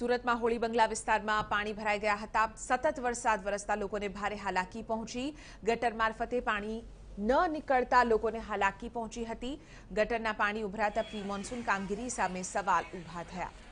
सूरत में होली बंगला विस्तार में पा भराइ गया था सतत वरसाद वरसता ने भारे हालाकी पहुंची गटर मार्फते पा निकलता हालाकी पहुंची थी गटर पा उभराता प्री मॉन्सून कामगिरी सवाल उभा थे